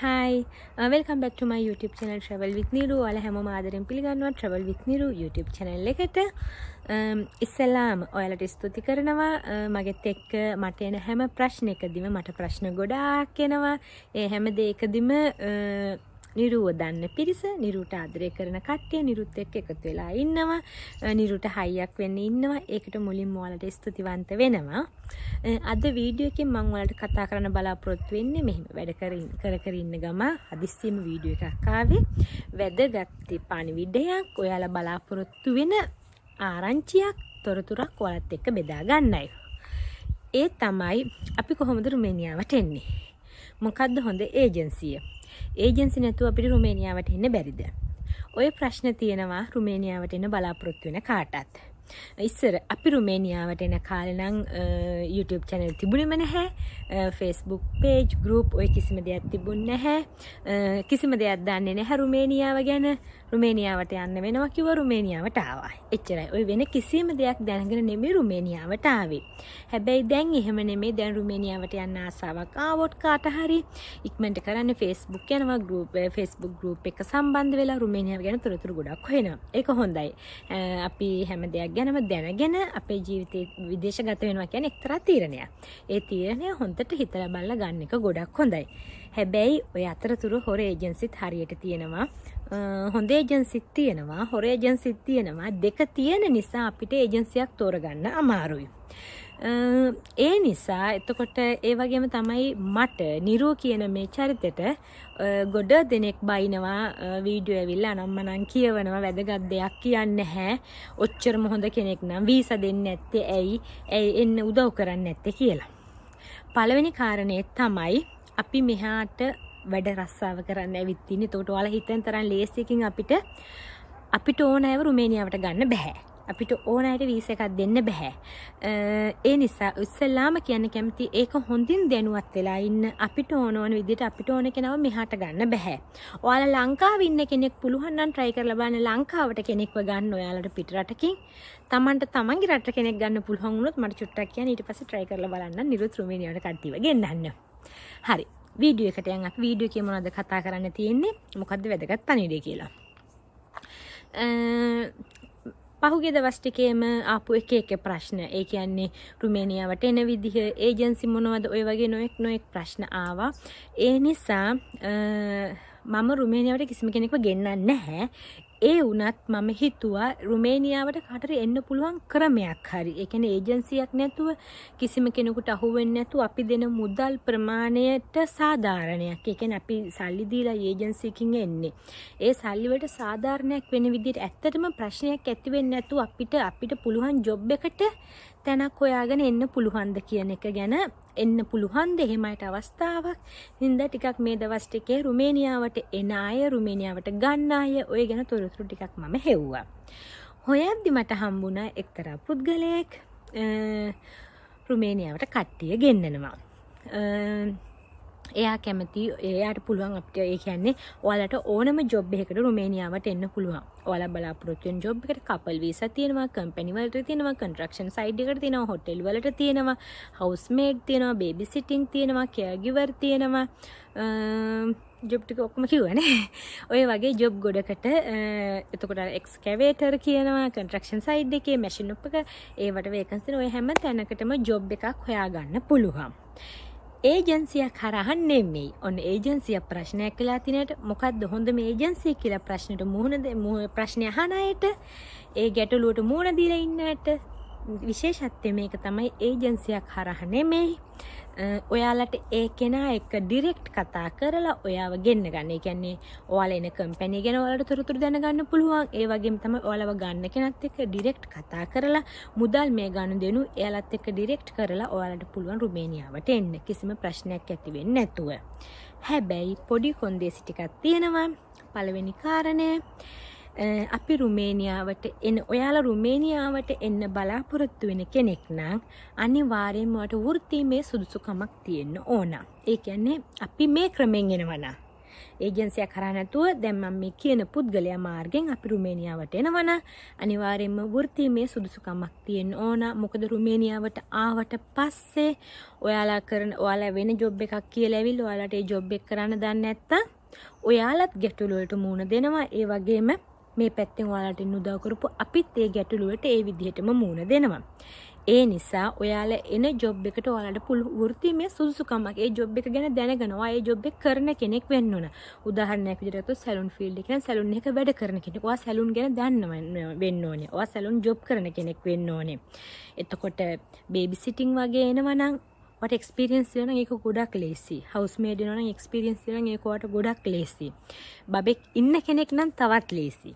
Hi අවල්කම් බක්ටම YouTube channel ්‍රවල් විත්නිරු අල හැම ආදරෙන් පිළිගන්නවා ්‍රවල් විත්නිරු YouTube චනල් එකට um, ඉස්සල්ලාම් ඔයාලට ස්තුති කරනවා uh, මගෙත් එක්ක මට එන හැම ප්‍රශ්නයකදිම මට ප්‍රශ්න ගොඩාක් කෙනවා ඒ හැම දේකදිම uh, නිරුව දන්න පිරිස නිරුට ආදරය කරන කට්ටිය නිරුත් එක්ක එකතු වෙලා ඉන්නවා. නිරුට හයියක් වෙන්න ඉන්නවා. ඒකට මුලින්ම ඔයාලට ස්තුතිවන්ත වෙනවා. අද වීඩියෝ එකෙන් මම ඔයාලට කතා කරන්න බලාපොරොත්තු වෙන්නේ මෙහෙම වැඩ කර කර ඉන්න ගම හදිස්සියෙම වීඩියෝ එකක් ආවේ. වැදගත් පණිවිඩයක් ඔයාලා බලාපොරොත්තු වෙන ආරංචියක් තොරතුරක් ඔයාලත් එක්ක බෙදා ගන්නයි. ඒ තමයි අපි කොහොමද රුමේනියාවට එන්නේ මොකක්ද හොඳ ඒජන්සිය ඒජන්සි නැතුව අපිට රුමේනියාවට එන්න බැරිද ඔය ප්‍රශ්න තියෙනවා රුමේනියාවට එන බලාපොරොත්තු වෙන කාටත් ඉස්සර අපි රුමේනියාවට එන කාලනං YouTube චැනල් තිබුණෙම නැහැ ෆස්බුක් පේජ් ගරුප් ඔය කිසිම දෙයක් තිබුන්න නැහැ කිසිම දෙයක් දන්නේ නැහැ රුමේනියාව ගැන රුමේනියාවට යන්න වෙනවා කිව රුමේනියාවට ආවා. එච්චරයි. ওই වෙන කිසිම දෙයක් දැනගෙන නෙමෙයි රුමේනියාවට ආවේ. හැබැයි දැන් එහෙම නෙමෙයි දැන් රුමේනියාවට යන්න ආසාවක් ආවොත් කාට හරි ඉක්මනට කරන්න Facebook යනවා group eh, Facebook group එක සම්බන්ධ වෙලා රුමේනියාව ගැන තොරතුරු ගොඩක් හොයනවා. ඒක හොඳයි. Eh, අපි හැම දෙයක් ගැනම දැනගෙන අපේ ජීවිතේ විදේශගත වෙනවා කියන්නේ එක්තරා තීරණයක්. ඒ තීරණය හොඳට හිතලා බලලා ගන්න එක ගොඩක් හොඳයි. හැබැයි ඔය අතරතුර හොර ඒජන්සිත් හරියට තියෙනවා හොඳ ඒජන්සිත් තියෙනවා හොර ඒජන්සිත් තියෙනවා දෙක තියෙන නිසා අපිට ඒජන්සියක් තෝරගන්න අමාරුයි. ඒ නිසා එතකොට ඒ වගේම තමයි මට නිරූ කියන මේ චරිතෙට ගොඩ දෙනෙක් බයිනවා වීඩියෝ ඇවිල්ලා අනම්මනම් කියවනවා වැදගත් දෙයක් කියන්න හැ ඔච්චරම හොඳ කෙනෙක් නම් වීස දෙන්න ඇත්තේ ඇයි ඇයි එන්න උදව් කරන්න ඇත්තේ කියලා. පළවෙනි කාරණය තමයි අපි මෙහාට වැඩ රස්සාව කරන්න ඇවිත්තින්න තෝට වාල හිතන් තරන් ලේසිකින් අපිට අපිට ඕනෑව රුමේනිියාවට ගන්න බැහැ අපිට ඕනෑයට වීස එකක් දෙන්න බැහැ ඒ නිසා උත්සල්ලාම කියන්න කැමති ඒක හොඳින් දෙනුවත් වෙලා ඉන්න අපිට ඕනෝන විදිට අපිට ඕන කෙනව මෙහට ගන්න බැහැ ඔයාල ලංකාව ඉන්න කෙනෙක් පුළුවන්න්නන් ට්‍රයි කරලබන්න ලංකාවට කෙනෙක්ව ගන්න ඔයාලට පිටරටකින් තමන්ට තමන්ගේ රට කෙනෙක් ගන්න පුළහොුණුත් මට චුට්ටක් කියන ඊට පස ට්‍රයි කරල බලන්න නිරුත් රුමේනිියට කට්ටිව ගන්නන්න හරි වීඩියෝ එකට යන්නත් වීඩියෝ එකේ මොනවද කතා කරන්න තියෙන්නේ මොකද්ද වැදගත් පණිවිඩය කියලා. පහුගිය දවස් ටිකේම ආපු එක එක ප්‍රශ්න. ඒ කියන්නේ රුමේනියාවට එන විදිහ, ඒජන්සි මොනවද ඔය වගේ නොඑක් නොඑක් ප්‍රශ්න ආවා. ඒ නිසා මම රුමේනියාවට කිසිම කෙනෙක්ව ගෙන්නන්නේ නැහැ. ඒ වුණත් මම හිතුවා රුමේනියාවට කටට එන්න පුළුවන් ක්‍රමයක් හරි. ඒ කියන්නේ ඒජන්සියක් නැතුව කිසිම කෙනෙකුට අහු වෙන්නේ නැතුව අපි දෙන මුදල් ප්‍රමාණයට සාධාරණයක්. ඒ කියන්නේ අපි සල්ලි දීලා ඒජන්සියකින් එන්නේ. ඒ සල්ලි වලට සාධාරණයක් වෙන විදිහට ඇත්තටම ප්‍රශ්නයක් ඇති වෙන්නේ නැතුව අපිට අපිට පුළුවන් ජොබ් එකට තැනක් හොයාගෙන එන්න පුළුහන්ද කියන එක ගැන එන්න පුළුහන්ද එහෙමයිට අවස්ථාවක් හින්ද ටිකක් මේ දවස් ටිකේ රුමේනියාවට එන අය රුමේනියාවට ගන්න අය ඔය ගැන තොරතුරු ටිකක් මම හෙව්වා. හොයද්දි මට හම්බුණා එක්තරා පුද්ගලයෙක් රුමේනියාවට කට්ටිය ගෙන්නනවා. එයා කැමති ඒයට පුළුවන් අපට ඒ කියන්නේ ඔයාලට ඕනම ජොබ් එකකට රුමේනියාවට එන්න පුළුවන් ඔයාලා බලාපොරොත්තුෙන් ජොබ් එකට කපල් වීසා තියෙනවා කම්පැනි වලට තියෙනවා කන්ස්ට්‍රක්ෂන් සයිට් එකට තියෙනවා හොටෙල් වලට තියෙනවා හවුස් මේඩ් තියෙනවා බේබි සිටින් තියෙනවා කෙයාර් ගිවර් තියෙනවා ජොබ් ටික ඔක්කොම කිව්වනේ ඔය වගේ ජොබ් ගොඩකට එතකොට එක්ස්කැවේටර් කියනවා කන්ස්ට්‍රක්ෂන් සයිට් එකේ මැෂින් එක ඒවට වේකන්සි ඔය හැම තැනකටම ජොබ් එකක් හොයාගන්න පුළුවන් ඒජන්සියක් හරහන් නෙමෙයි ඔන්න ඒජන්සිය ප්‍රශ්නයක් වෙලා තිනට මොකක්ද හොඳම ඒජන්සිය කියලා ප්‍රශ්නට මුහුණද ප්‍රශ්නය හනයට ඒ ගැටලුවට මුහුණ දීලා ඉන්නට විශේෂත්වය මේක තමයි ඒජන්සියක් හරහ නෙමෙයි ඔයාලට ඒ කෙනා එක්ක ඩිරෙක්ට් කතා කරලා ඔයාව ගෙන්න්න ගන්න කියන්නේ ඔයාල එන කම්පැනි ගෙන ඔලට තොරතුර දැනගන්න පුළුවන් ඒ වගේ තම ඔලව ගන්න කෙනත් එක්ක ඩිරෙක්ට් කතා කරලා මුදල් මේ ගණු දෙනු එයාලත් එක්ක ඩිරෙක්ට් කරලා ඔයාලට පුළුවන් රුමේනිියාවට එන්න කිසිම ප්‍රශ්නයක් ඇතිවෙන්න නැතුව. හැබැයි පොඩි කොන්දේසි ටිකක් තියෙනවා පළවෙනි කාරණය අපි රුමේනියාවට එන්න ඔයාලා රුමේනියාවට එන්න බලාපොරොත්තු වෙන කෙනෙක් නම් අනිවාර්යයෙන්ම ඔයාට වෘත්තීමේ සුදුසුකමක් තියෙන්න ඕන. ඒ කියන්නේ අපි මේ ක්‍රමෙන් එනවනම් ඒජන්සිය කරා නැතුව දැන් මම මේ කියන පුද්ගලයා මාර්ගෙන් අපි රුමේනියාවට එනවන අනිවාර්යයෙන්ම වෘත්තීමේ සුදුසුකමක් තියෙන්න ඕන මොකද රුමේනියාවට ආවට පස්සේ ඔයාලා කරන ඔයාලා වෙන ජොබ් එකක් කියලා ඇවිල්ලා ඔයාලට ඒ ජොබ් එක කරන්න දන්නේ නැත්තම් ඔයාලත් ගැටලු වලට මුහුණ දෙනවා ඒ වගේම මේ පැත්තෙන් ඔයාලට උදව් කරපු අපිත් ඒ ගැටලුවට ඒ විදිහටම මූණ දෙනවා. ඒ නිසා ඔයාලා එන ජොබ් එකට ඔයාලට පුළු වෘත්තීමේ සුදුසුකමක් ඒ ජොබ් එක ගැන දැනගෙනවා ඒ ජොබ් එක කරන කෙනෙක් වෙන්න ඕන. උදාහරණයක් විදිහට ගත්තොත් සැලුන් ෆීල්ඩ් එකේ සැලුන් එක වැඩ කරන කෙනෙක්. ඔයා සැලුන් ගැන දන්නම වෙන්න ඕනේ. ඔයා සැලුන් ජොබ් කරන කෙනෙක් වෙන්න ඕනේ. එතකොට බේබි සිටින් වගේ එනවා නම් වට එක්ස්පිරියන්ස් වෙන ඒක ගොඩක් ලේසි හවස්මේඩ් වෙනවනම් එක්ස්පිරියන්ස් වෙන ඒක ඔයාට ගොඩක් ලේසි බබෙක් ඉන්න කෙනෙක් නම් තවත් ලේසි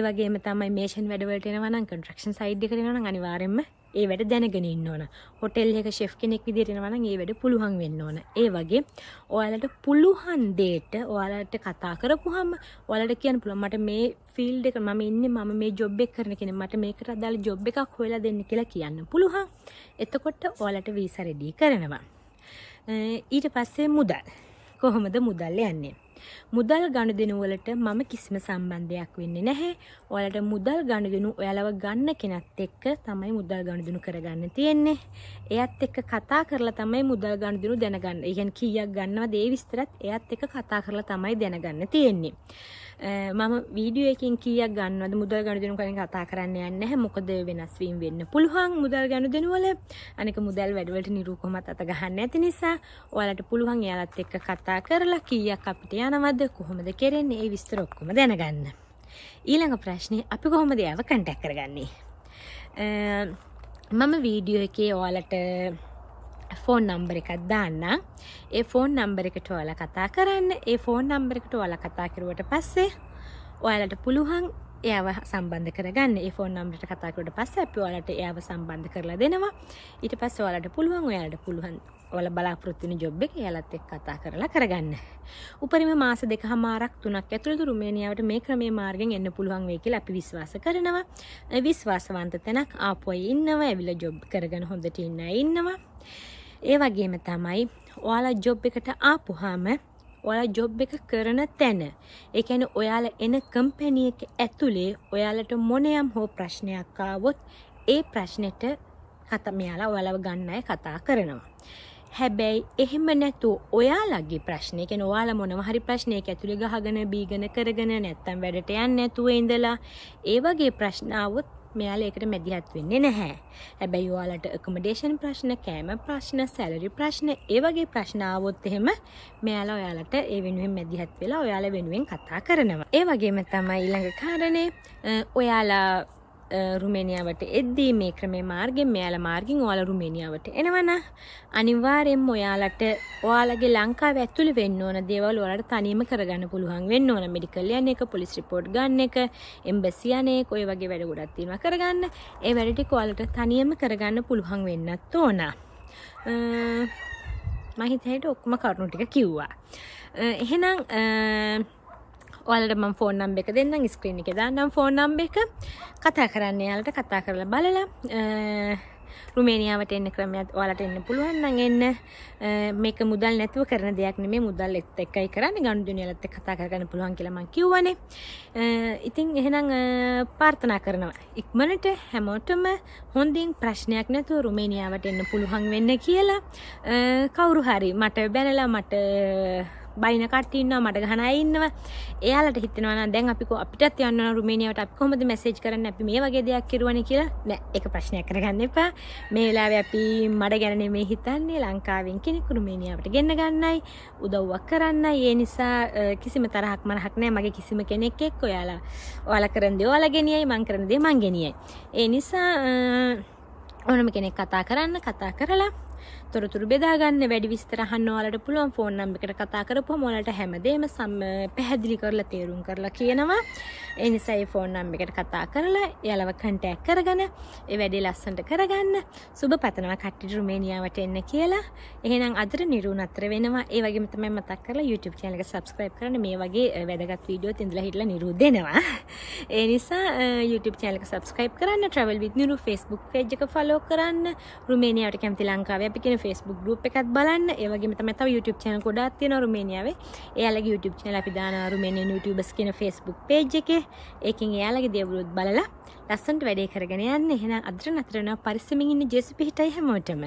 ඒ වගේම තමයි මේෂන් වැඩවලට එනවා නම් කන්ස්ට්‍රක්ෂන් සයිඩ් එකට එනවා නම් අනිවාර්යයෙන්ම ඒ වැඩ දැනගෙන ඉන්න ඕන හොටෙල් එක ශෙෆ් කෙනෙක් විදිරෙනවන ඒ වැඩ පුළුවන් වෙන්න ඕන ඒ වගේ ඔයාලට පුළුවන් දේට ඔයාලට කතා කරපුහම ඔයාලට කියන්න පුළුවන් මට මේ ෆිල්ඩ් එක මම ඉන්නේ මම මේ ජොබ් එක කරන කෙනෙක් මට මේකට අදාළ ජොබ් එකක් හොයලා දෙන්න කියලා කියන්න පුළුවන් එතකොට ඔයාලට වීසා රෙඩි කරනවා ඊට පස්සේ මුදල් කොහොමද මුදල් යන්නේ මුදල් ගණුදෙනු වලට මම කිසිම සම්බන්ධයක් වෙන්නේ නැහැ. ඔයාලට මුදල් ගණුදෙනු ඔයාලව ගන්න කෙනත් එක්ක තමයි මුදල් ගණුදෙනු කරගන්න තියෙන්නේ. එයත් එක්ක කතා කරලා තමයි මුදල් ගණුදෙනු දැනගන්න. ඒ කියන්නේ කීයක් ගන්නවද ඒ විස්තරත් එයත් එක්ක කතා කරලා තමයි දැනගන්න තියෙන්නේ. මම වීඩියෝ එකකින් කීයක් ගන්නවද මුදල් ගනුදෙනු කරන කතා කරන්න යන්නේ නැහැ මොකද වෙනස් වීම වෙන්න පුළුවන් මුදල් ගනුදෙනු වල අනික මුදල් වැඩවලට නිරූපමත් අත ගහන්න ඇති නිසා ඔයාලට පුළුවන් එයාලත් එක්ක කතා කරලා කීයක් අපිට යනවද කොහොමද කෙරෙන්නේ ඒ විස්තර ඔක්කොම දැනගන්න ඊළඟ ප්‍රශ්නේ අපි කොහොමද යාව කන්ටැක්ට් කරගන්නේ මම වීඩියෝ එකේ ඔයාලට ෆෝන් නම්බර එකක් දාන්න ඒ ෆෝන් නම්බර එකට ඔයාල කතා කරන්න ඒ ෆෝන් නම්බර එකට ඔයාල කතා කරුවට පස්සේ ඔයාලට පුළුවන් එයාව සම්බන්ධ කරගන්න ඒ ෆෝන් නම්බරට කතා කරුවට පස්සේ අපි ඔයාලට එයාව සම්බන්ධ කරලා දෙනවා ඊට පස්සේ ඔයාලට පුළුවන් ඔයාලට පුළුවන් ඔයාලා බලාපොරොත්තු වෙන ජොබ් එක එයාලත් එක්ක කතා කරලා කරගන්න. උපරිම මාස දෙකමාරක් තුනක් ඇතුළත රුමේනියාවට මේ ක්‍රමයේ මාර්ගෙන් එන්න පුළුවන් වෙයි කියලා අපි විශ්වාස කරනවා. විශ්වාසවන්ත තැනක් ආපු අය ඉන්නවා, ඇවිල්ලා ජොබ් කරගෙන හොඳට ඉන්න අය ඉන්නවා. ඒ වගේම තමයි ඔයාලා ජොබ් එකට ආපුහාම ඔයාලා ජොබ් එක කරන තැන ඒ කියන්නේ ඔයාලා එන කම්පැනි එක ඇතුලේ ඔයාලට මොනයම් හෝ ප්‍රශ්නයක් ආවොත් ඒ ප්‍රශ්නෙට කතමයාලා ඔයාලව ගන්නයි කතා කරනවා. හැබැයි එහෙම නැතු ඔයාලගේ ප්‍රශ්නය කෙන ඔයාල මොනව හරි ප්‍රශ්නයක ඇතුළි ගහගන බීගන කරගෙන නැත්තම් වැඩට යන්න නැතුව ඉඳලා ඒවගේ ප්‍රශ්නාවත් මෙයාල ඒකට මැදිහත් වෙන්නේ නැහැ. හැබැයි ඔයාලට accommodation ප්‍රශ්න, කෑම ප්‍රශ්න, salary ප්‍රශ්න, ඒ වගේ ප්‍රශ්න ආවොත් එහෙම මෙයාලා ඔයාලට ඒ වෙනුවෙන් මැදිහත් වෙලා ඔයාලා වෙනුවෙන් කතා කරනවා. ඒ වගේම තමයි ඊළඟ කාරණේ ඔයාලා රුමේනියාවට එද්දී මේ ක්‍රමේ මාර්ගෙන් මෙයාල මාර්ගින් ඔයාල රුමේනියාවට එනවන අනිවාර්යෙන් ඔයාලට ඔයාලගේ ලංකාව ඇතුළ වෙන්න ඕන දේවල් ඔයාලට තනීම කරගන්න පුළුවන් වෙන්න ඕන මෙඩිකල් යන එක පොලිස් රිපෝට් ගන්න එක එම්බසි යන්නේ කොයි වගේ වැඩ ගොඩක් තියෙනවා කරගන්න ඒ වැඩ ටික ඔයාලට තනියම කරගන්න පුළුවන් වෙන්නත් ඕන මහිතයට ඔක්කොම කරුණු ටික කිව්වා එහෙනම් ඔයාලට මම ෆෝන් නම්බර් එක දෙන්නම් ස්ක්‍රීන් එකේ දාන්නම් ෆෝන් නම්බර් එක කතා කරන්න යාලට කතා කරලා බලලා රුමේනියාවට එන්න ක්‍රමයක් ඔයාලට එන්න පුළුවන් නම් එන්න මේක මුදල් නැතුව කරන දෙයක් නෙමෙයි මුදල් එක්ක එකයි කරන්නේ ගනුදෙනුවලත් එක්ක කතා කරගන්න පුළුවන් කියලා මම කිව්වනේ. ඉතින් එහෙනම් ප්‍රාර්ථනා කරනවා ඉක්මනට හැමෝටම හොඳින් ප්‍රශ්නයක් නැතුව රුමේනියාවට එන්න පුළුවන් වෙන්න කියලා කවුරු හරි මට බැනලා මට බයින කට්ටිය ඉන්නවා මට ගහන අය ඉන්නවා. එයාලට හිතෙනවා නම් දැන් අපි අපිටත් යන්න ඕන රුමේනියාවට අපි කොහොමද මැසේජ් කරන්නේ අපි මේ වගේ දෙයක් කරුවනේ කියලා. නෑ ඒක ප්‍රශ්නයක් කරගන්න එපා. මේ වෙලාවේ අපි මඩ ගැන නෙමෙයි හිතන්නේ ලංකාවෙන් කෙනෙක් රුමේනියාවට ගෙන්න ගන්නයි උදව්වක් කරන්නයි. ඒ නිසා කිසිම තරහක් මරහක් නෑ මගේ කිසිම කෙනෙක් එක්ක ඔයාලා. ඔයාලා කරන දේ ඔයාලා ගෙනියයි මං කරන දේ මං ගෙනියයි. ඒ නිසා ඕනම කෙනෙක් කතා කරන්න කතා කරලා තොරතුරු බෙදාගන්න වැඩි විස්තර අහන්න ඔයාලට පුළුවන් ෆෝන් නම්බර් එකට කතා කරපුවම ඔයාලට හැමදේම පැහැදිලි කරලා තේරුම් කරලා කියනවා. ඒ නිසා මේ ෆෝන් නම්බර් එකට කතා කරලා එයාලව කන්ටැක්ට් කරගෙන ඒ වැඩේ ලස්සනට කරගන්න. සුබ පතනවා කට්ටිය රුමේනියාවට එන්න කියලා. එහෙනම් අදට නිරුණ අතර වෙනවා. ඒ වගේම තමයි මතක් කරලා YouTube channel එක subscribe කරන්න මේ වගේ වැදගත් වීඩියෝ තින්දලා හිටලා නිරු දෙනවා. ඒ නිසා YouTube channel එක subscribe කරන්න Travel with Niru Facebook page එක follow කරන්න රුමේනියාවට කැමති ලංකාවේ අපි කියන ෆස්බුක් ගරුප් එකත් බලන්න ඒවගේ මතම YouTube චන කොඩත් තියෙන රුමේනියාවේ එයාලගේ YouTube චනල අපිදාන රුමේනියන් YouTubers කියන Facebook page එකේ ඒකෙන් එයාලගේ දේවලුත් බලලා ලස්සන්ට වැඩේ කරගෙන යන්න එහෙනම් අදට නතරන පරිස්සමින් ඉන්න ජේසුපි හිටයි හැමෝටම